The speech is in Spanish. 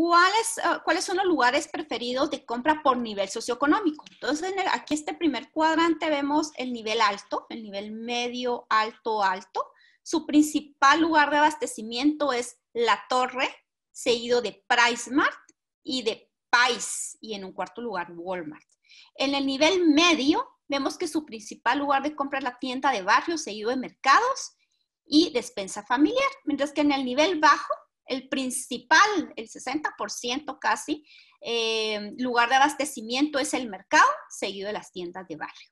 ¿cuáles, eh, ¿cuáles son los lugares preferidos de compra por nivel socioeconómico? Entonces, en aquí este primer cuadrante vemos el nivel alto, el nivel medio, alto, alto. Su principal lugar de abastecimiento es La Torre, seguido de PriceMart y de Pais, y en un cuarto lugar Walmart. En el nivel medio, vemos que su principal lugar de compra es la tienda de barrio, seguido de mercados y despensa familiar, mientras que en el nivel bajo el principal, el 60% casi, eh, lugar de abastecimiento es el mercado, seguido de las tiendas de barrio.